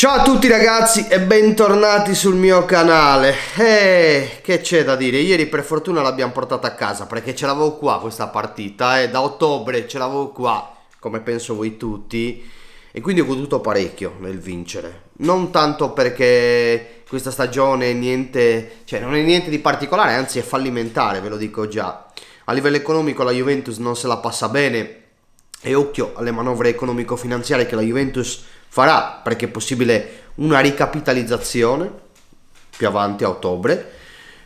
Ciao a tutti ragazzi e bentornati sul mio canale eh, Che c'è da dire? Ieri per fortuna l'abbiamo portata a casa perché ce l'avevo qua questa partita eh, Da ottobre ce l'avevo qua come penso voi tutti E quindi ho goduto parecchio nel vincere Non tanto perché questa stagione niente, cioè non è niente di particolare anzi è fallimentare ve lo dico già A livello economico la Juventus non se la passa bene E occhio alle manovre economico-finanziarie che la Juventus farà perché è possibile una ricapitalizzazione più avanti a ottobre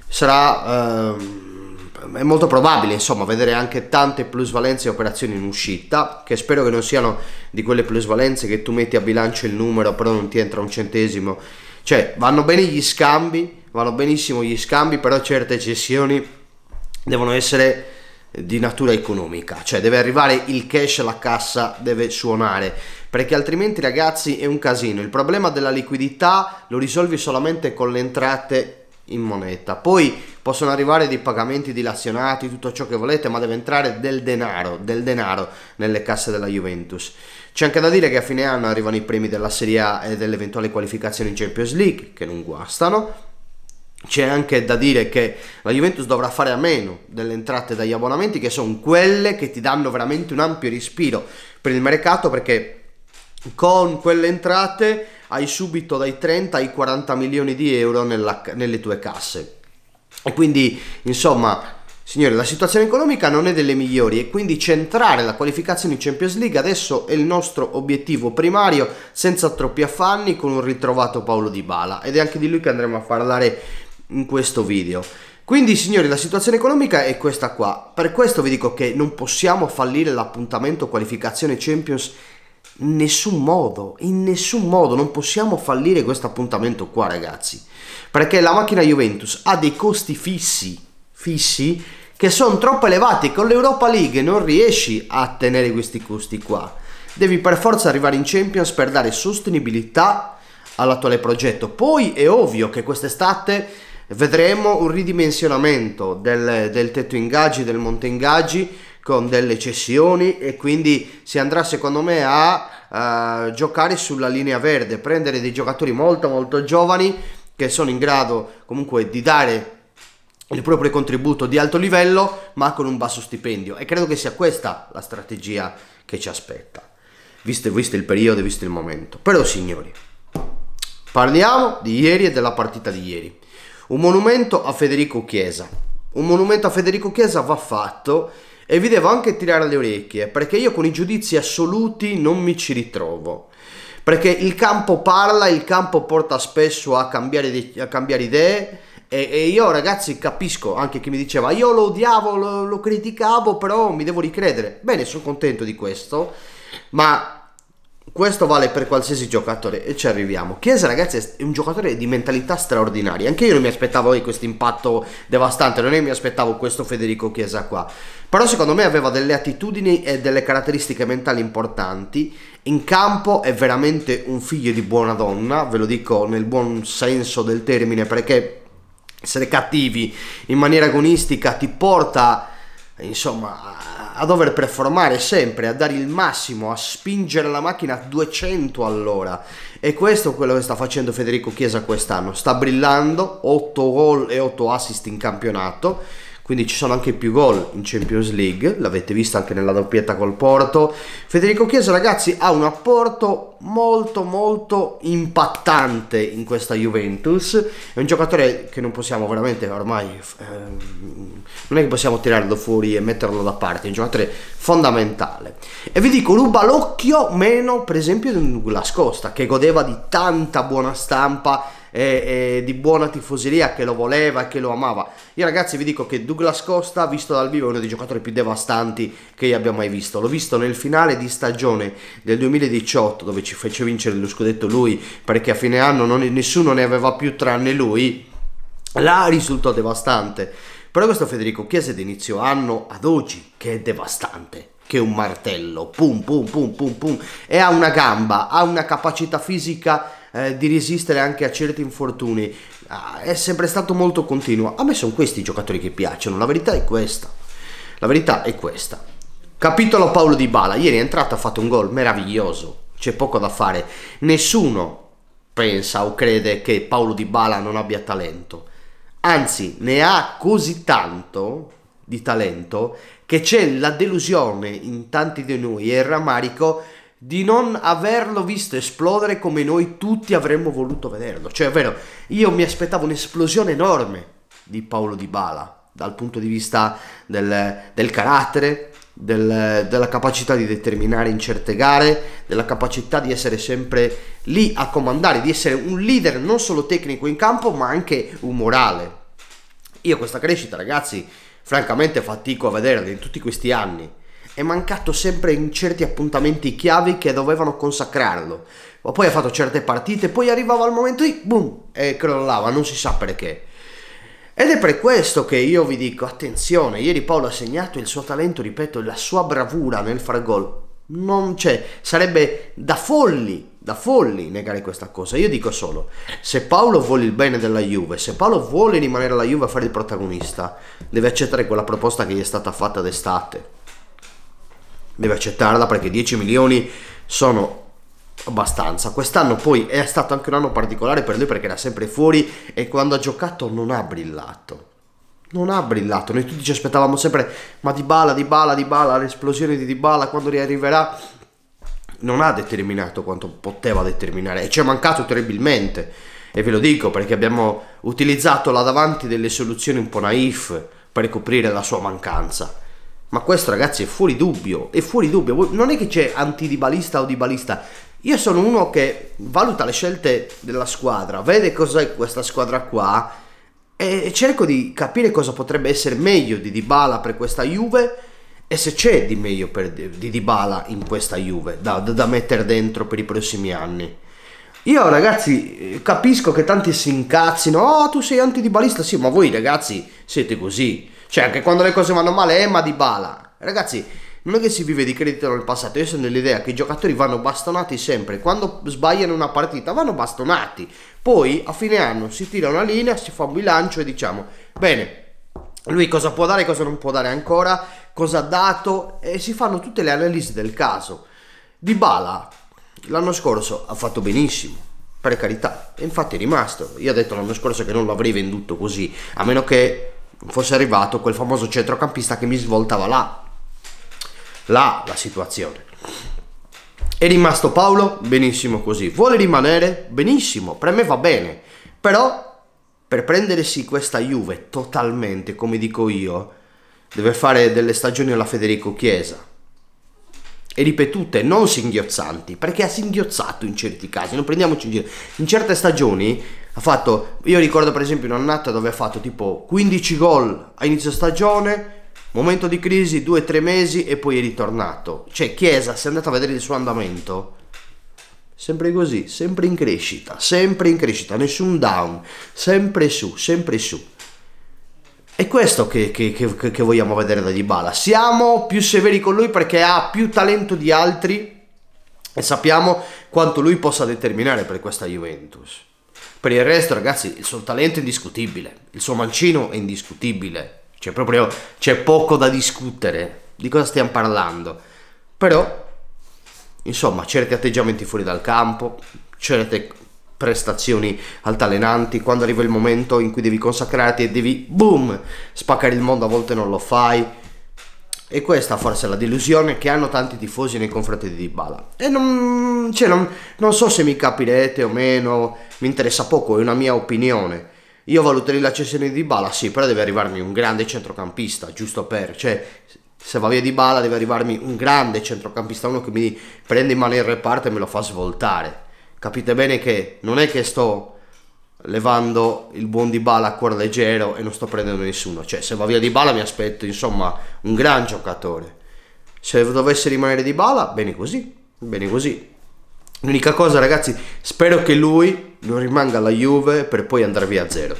sarà ehm, è molto probabile insomma vedere anche tante plusvalenze e operazioni in uscita che spero che non siano di quelle plusvalenze che tu metti a bilancio il numero però non ti entra un centesimo cioè vanno bene gli scambi vanno benissimo gli scambi però certe cessioni devono essere di natura economica cioè deve arrivare il cash la cassa deve suonare perché altrimenti ragazzi è un casino. Il problema della liquidità lo risolvi solamente con le entrate in moneta. Poi possono arrivare dei pagamenti dilazionati, tutto ciò che volete, ma deve entrare del denaro, del denaro nelle casse della Juventus. C'è anche da dire che a fine anno arrivano i premi della Serie A e delle eventuali qualificazioni in Champions League, che non guastano. C'è anche da dire che la Juventus dovrà fare a meno delle entrate dagli abbonamenti, che sono quelle che ti danno veramente un ampio respiro per il mercato, perché con quelle entrate hai subito dai 30 ai 40 milioni di euro nella, nelle tue casse. E quindi, insomma, signori, la situazione economica non è delle migliori e quindi centrare la qualificazione in Champions League adesso è il nostro obiettivo primario, senza troppi affanni, con un ritrovato Paolo Di Bala. Ed è anche di lui che andremo a parlare in questo video. Quindi signori la situazione economica è questa qua, per questo vi dico che non possiamo fallire l'appuntamento qualificazione Champions in nessun modo, in nessun modo non possiamo fallire questo appuntamento qua ragazzi, perché la macchina Juventus ha dei costi fissi, fissi che sono troppo elevati, con l'Europa League non riesci a tenere questi costi qua, devi per forza arrivare in Champions per dare sostenibilità all'attuale progetto, poi è ovvio che quest'estate vedremo un ridimensionamento del, del tetto ingaggi, del monte ingaggi, con delle cessioni e quindi si andrà secondo me a uh, giocare sulla linea verde, prendere dei giocatori molto molto giovani che sono in grado comunque di dare il proprio contributo di alto livello ma con un basso stipendio e credo che sia questa la strategia che ci aspetta visto, visto il periodo e visto il momento però signori parliamo di ieri e della partita di ieri un monumento a Federico Chiesa un monumento a Federico Chiesa va fatto e vi devo anche tirare le orecchie perché io con i giudizi assoluti non mi ci ritrovo. Perché il campo parla, il campo porta spesso a cambiare, a cambiare idee e, e, io ragazzi capisco anche chi mi diceva io lo odiavo, lo, lo criticavo però mi devo ricredere. Bene, sono contento di questo, ma questo vale per qualsiasi giocatore e ci arriviamo. Chiesa, ragazzi, è un giocatore di mentalità straordinaria. Anche io non mi aspettavo questo impatto devastante, non mi aspettavo questo Federico Chiesa qua. Però secondo me aveva delle attitudini e delle caratteristiche mentali importanti. In campo è veramente un figlio di buona donna, ve lo dico nel buon senso del termine, perché essere cattivi in maniera agonistica ti porta, insomma, a dover performare sempre, a dare il massimo, a spingere la macchina a 200 all'ora. E questo è quello che sta facendo Federico Chiesa quest'anno. Sta brillando, 8 gol e 8 assist in campionato quindi ci sono anche più gol in Champions League, l'avete visto anche nella doppietta col Porto. Federico Chiesa ragazzi ha un apporto molto molto impattante in questa Juventus, è un giocatore che non possiamo veramente ormai, eh, non è che possiamo tirarlo fuori e metterlo da parte, è un giocatore fondamentale. E vi dico, ruba l'occhio meno per esempio di un Douglas Costa che godeva di tanta buona stampa eh, eh, di buona tifoseria che lo voleva e che lo amava. Io ragazzi vi dico che Douglas Costa, visto dal vivo, è uno dei giocatori più devastanti che io abbia mai visto. L'ho visto nel finale di stagione del 2018 dove ci fece vincere lo scudetto lui perché a fine anno non, nessuno ne aveva più tranne lui. Là risultò devastante. Però questo Federico Chiesa d'inizio anno ad oggi che è devastante che un martello. Pum, pum, pum, pum, pum. E ha una gamba, ha una capacità fisica eh, di resistere anche a certi infortuni, ah, è sempre stato molto continuo. A me sono questi i giocatori che piacciono, la verità è questa. La verità è questa. Capitolo Paolo Di Bala, ieri è entrato ha fatto un gol meraviglioso, c'è poco da fare. Nessuno pensa o crede che Paolo Di Bala non abbia talento. Anzi, ne ha così tanto di talento che c'è la delusione in tanti di noi e il rammarico di non averlo visto esplodere come noi tutti avremmo voluto vederlo. Cioè, è vero, io mi aspettavo un'esplosione enorme di Paolo Di Bala dal punto di vista del, del carattere, del, della capacità di determinare in certe gare, della capacità di essere sempre lì a comandare, di essere un leader non solo tecnico in campo ma anche umorale. Io questa crescita, ragazzi, francamente fatico a vederla in tutti questi anni è mancato sempre in certi appuntamenti chiavi che dovevano consacrarlo. Ma poi ha fatto certe partite, poi arrivava il momento di boom e crollava, non si sa perché. Ed è per questo che io vi dico, attenzione, ieri Paolo ha segnato il suo talento, ripeto, la sua bravura nel far gol. Non c'è, sarebbe da folli da folli negare questa cosa. Io dico solo, se Paolo vuole il bene della Juve, se Paolo vuole rimanere alla Juve a fare il protagonista, deve accettare quella proposta che gli è stata fatta d'estate deve accettarla perché 10 milioni sono abbastanza. Quest'anno poi è stato anche un anno particolare per lui perché era sempre fuori e quando ha giocato non ha brillato. Non ha brillato, noi tutti ci aspettavamo sempre ma di bala, di bala, di bala, l'esplosione di Dybala quando riarriverà non ha determinato quanto poteva determinare e ci è mancato terribilmente. E ve lo dico perché abbiamo utilizzato là davanti delle soluzioni un po' naif per coprire la sua mancanza ma questo ragazzi è fuori dubbio, è fuori dubbio. Non è che c'è antidibalista o dibalista. Io sono uno che valuta le scelte della squadra, vede cos'è questa squadra qua e cerco di capire cosa potrebbe essere meglio di Dybala per questa Juve e se c'è di meglio per, di Dybala in questa Juve da, da mettere dentro per i prossimi anni. Io ragazzi capisco che tanti si incazzino, oh tu sei antidibalista, sì ma voi ragazzi siete così cioè, anche quando le cose vanno male, eh, ma di bala. Ragazzi, non è che si vive di credito nel passato. Io sono dell'idea che i giocatori vanno bastonati sempre. Quando sbagliano una partita, vanno bastonati. Poi, a fine anno, si tira una linea, si fa un bilancio e diciamo, bene, lui cosa può dare, cosa non può dare ancora, cosa ha dato e si fanno tutte le analisi del caso. Di bala, l'anno scorso ha fatto benissimo per carità, infatti è rimasto. Io ho detto l'anno scorso che non l'avrei venduto così, a meno che fosse arrivato quel famoso centrocampista che mi svoltava là, là la situazione. È rimasto Paolo? Benissimo così. Vuole rimanere? Benissimo, per me va bene. Però per prendersi questa Juve totalmente, come dico io, deve fare delle stagioni alla Federico Chiesa. E ripetute, non singhiozzanti, perché ha singhiozzato in certi casi, non prendiamoci in giro. In certe stagioni ha fatto, io ricordo per esempio un'annata dove ha fatto tipo 15 gol a inizio stagione, momento di crisi, 2-3 mesi e poi è ritornato. Cioè Chiesa, se andate a vedere il suo andamento, sempre così, sempre in crescita, sempre in crescita, nessun down, sempre su, sempre su. È questo che, che, che, che vogliamo vedere da Dybala. Siamo più severi con lui perché ha più talento di altri e sappiamo quanto lui possa determinare per questa Juventus. Per il resto, ragazzi, il suo talento è indiscutibile, il suo mancino è indiscutibile, cioè proprio c'è poco da discutere di cosa stiamo parlando. Però, insomma, certi atteggiamenti fuori dal campo, certe prestazioni altalenanti, quando arriva il momento in cui devi consacrarti e devi, boom, spaccare il mondo, a volte non lo fai e questa forse è la delusione che hanno tanti tifosi nei confronti di Dybala. E non, cioè non, non so se mi capirete o meno, mi interessa poco, è una mia opinione. Io valuterei l'accessione di Dybala, sì, però deve arrivarmi un grande centrocampista, giusto per... Cioè, se va via Dybala deve arrivarmi un grande centrocampista, uno che mi prende in mano il reparto e me lo fa svoltare. Capite bene che non è che sto levando il buon Dybala a cuor leggero e non sto prendendo nessuno. Cioè, se va via Dybala mi aspetto, insomma, un gran giocatore. Se dovesse rimanere Dybala, bene così, bene così. L'unica cosa, ragazzi, spero che lui non rimanga alla Juve per poi andare via a zero.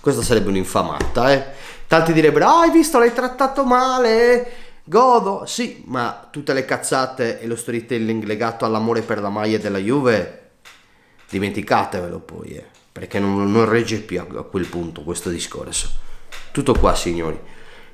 Questa sarebbe un'infamata, eh. Tanti direbbero, ah, hai visto, l'hai trattato male, eh? godo. Sì, ma tutte le cazzate e lo storytelling legato all'amore per la maglia della Juve, dimenticatevelo poi, eh perché non, non regge più a, a quel punto questo discorso. Tutto qua signori.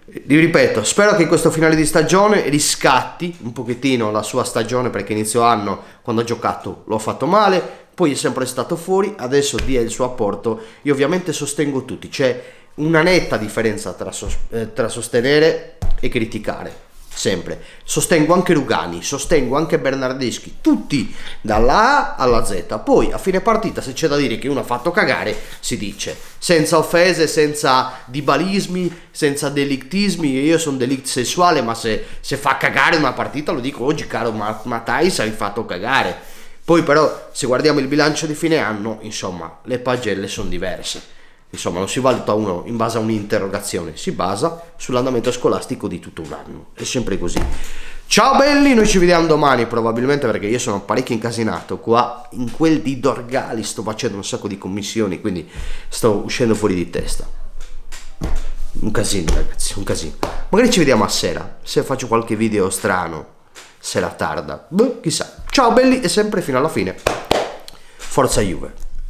Vi ripeto, spero che questo finale di stagione riscatti un pochettino la sua stagione perché inizio anno quando ha giocato l'ho fatto male, poi è sempre stato fuori, adesso dia il suo apporto. Io ovviamente sostengo tutti, c'è una netta differenza tra, so, eh, tra sostenere e criticare sempre. Sostengo anche Lugani, sostengo anche Bernardeschi, tutti dalla A alla Z. Poi a fine partita se c'è da dire che uno ha fatto cagare, si dice, senza offese, senza dibalismi, senza delictismi, io sono delict sessuale, ma se, se fa cagare una partita lo dico oggi, caro Mattais, hai fatto cagare. Poi però se guardiamo il bilancio di fine anno, insomma, le pagelle sono diverse Insomma, non si valuta uno in base a un'interrogazione, si basa sull'andamento scolastico di tutto un anno. È sempre così. Ciao belli, noi ci vediamo domani probabilmente perché io sono parecchio incasinato qua in quel di Dorgali, sto facendo un sacco di commissioni, quindi sto uscendo fuori di testa. Un casino ragazzi, un casino. Magari ci vediamo a sera, se faccio qualche video strano, sera tarda, boh, chissà. Ciao belli e sempre fino alla fine. Forza Juve.